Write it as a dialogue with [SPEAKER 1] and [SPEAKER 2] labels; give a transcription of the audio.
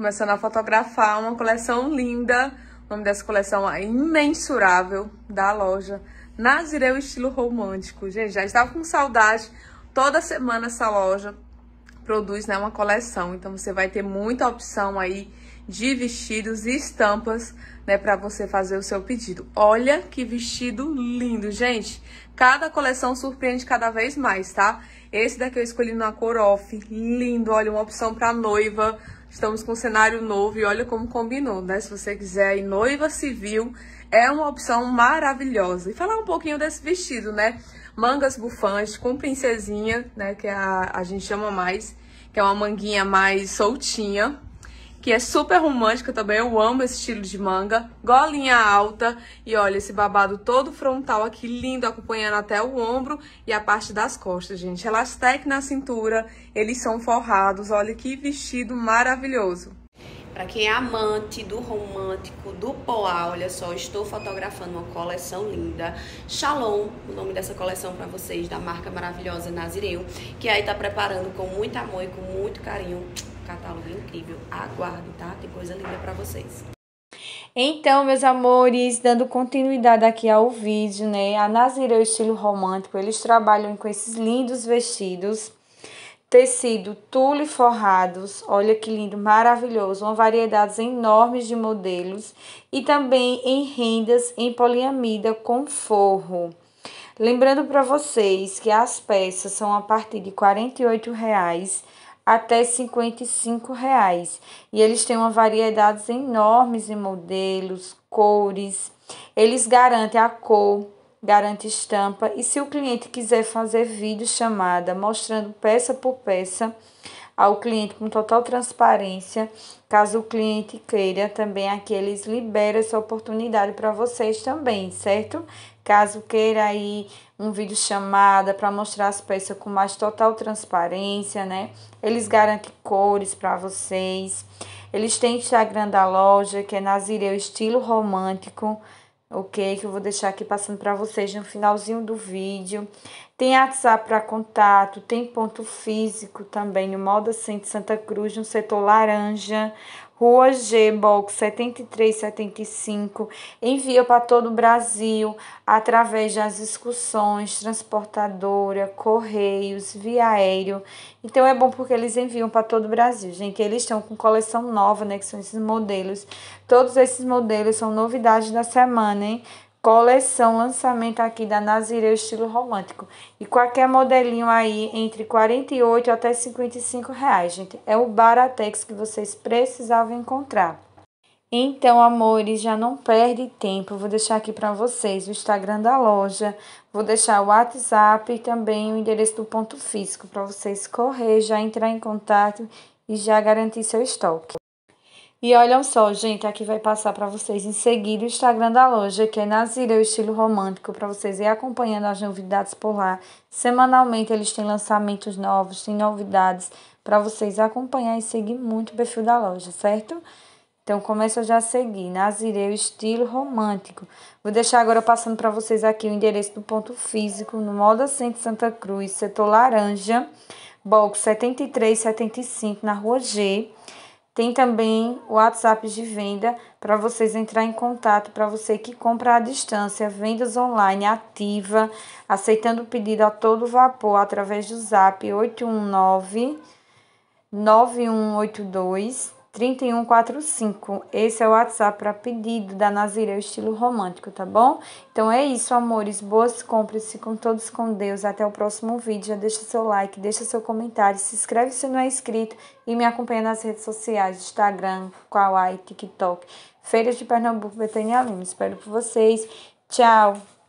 [SPEAKER 1] começando a fotografar uma coleção linda. O nome dessa coleção é imensurável da loja Nazireu Estilo Romântico. Gente, já estava com saudade toda semana essa loja produz né, uma coleção. Então você vai ter muita opção aí de vestidos e estampas, né, para você fazer o seu pedido. Olha que vestido lindo, gente. Cada coleção surpreende cada vez mais, tá? Esse daqui eu escolhi na cor off, lindo, olha, uma opção para noiva. Estamos com um cenário novo e olha como combinou, né? Se você quiser ir noiva civil, é uma opção maravilhosa. E falar um pouquinho desse vestido, né? Mangas bufantes com princesinha, né, que é a, a gente chama mais que é uma manguinha mais soltinha, que é super romântica também, eu amo esse estilo de manga, golinha alta e olha esse babado todo frontal aqui, lindo, acompanhando até o ombro e a parte das costas, gente. Elastec na cintura, eles são forrados, olha que vestido maravilhoso. Para quem é amante do romântico, do poá, olha só, estou fotografando uma coleção linda. Shalom, o nome dessa coleção para vocês, da marca maravilhosa Nazireu, que aí tá preparando com muito amor e com muito carinho. Um catálogo é incrível. Aguardo, tá? Tem coisa linda para vocês.
[SPEAKER 2] Então, meus amores, dando continuidade aqui ao vídeo, né? A Nazireu Estilo Romântico, eles trabalham com esses lindos vestidos tecido tule forrados, olha que lindo, maravilhoso, uma variedade enorme de modelos e também em rendas em poliamida com forro. Lembrando para vocês que as peças são a partir de R$ reais até R$ reais e eles têm uma variedade enorme de modelos, cores. Eles garantem a cor, garante estampa. E se o cliente quiser fazer vídeo chamada mostrando peça por peça ao cliente com total transparência, caso o cliente queira, também aqui eles liberam essa oportunidade para vocês também, certo? Caso queira aí um vídeo chamada para mostrar as peças com mais total transparência, né? Eles garantem cores para vocês. Eles têm Instagram da loja, que é Nazireu Estilo Romântico ok? Que eu vou deixar aqui passando para vocês no finalzinho do vídeo. Tem WhatsApp para contato, tem ponto físico também, no Moda Centro Santa Cruz, no setor laranja, Rua G, Box 7375. Envia para todo o Brasil através das excursões, transportadora, correios, via aéreo. Então é bom porque eles enviam para todo o Brasil, gente. Eles estão com coleção nova, né? Que são esses modelos. Todos esses modelos são novidades da semana, hein? coleção lançamento aqui da Nazireu estilo romântico. E qualquer modelinho aí entre 48 até 55 reais, gente. É o Baratex que vocês precisavam encontrar. Então, amores, já não perde tempo. Vou deixar aqui para vocês o Instagram da loja, vou deixar o WhatsApp e também o endereço do ponto físico para vocês correr, já entrar em contato e já garantir seu estoque. E olham só, gente, aqui vai passar para vocês em seguida o Instagram da loja, que é Nazireu Estilo Romântico, para vocês ir acompanhando as novidades por lá. Semanalmente eles têm lançamentos novos, têm novidades para vocês acompanhar e seguir muito o perfil da loja, certo? Então começa já a seguir, Nazireu Estilo Romântico. Vou deixar agora passando para vocês aqui o endereço do ponto físico, no Moda Centro Santa Cruz, setor laranja, box 7375, na rua G. Tem também o WhatsApp de venda para vocês entrar em contato, para você que compra à distância, vendas online ativa, aceitando o pedido a todo vapor através do Zap 819 9182 3145. Esse é o WhatsApp para pedido da Nazireu é Estilo Romântico, tá bom? Então é isso, amores. Boas compras. Ficam todos com Deus. Até o próximo vídeo. Já deixa seu like, deixa seu comentário, se inscreve se não é inscrito e me acompanha nas redes sociais, Instagram, Kawaii, TikTok. Feiras de Pernambuco, Betânia Lima. Espero por vocês. Tchau!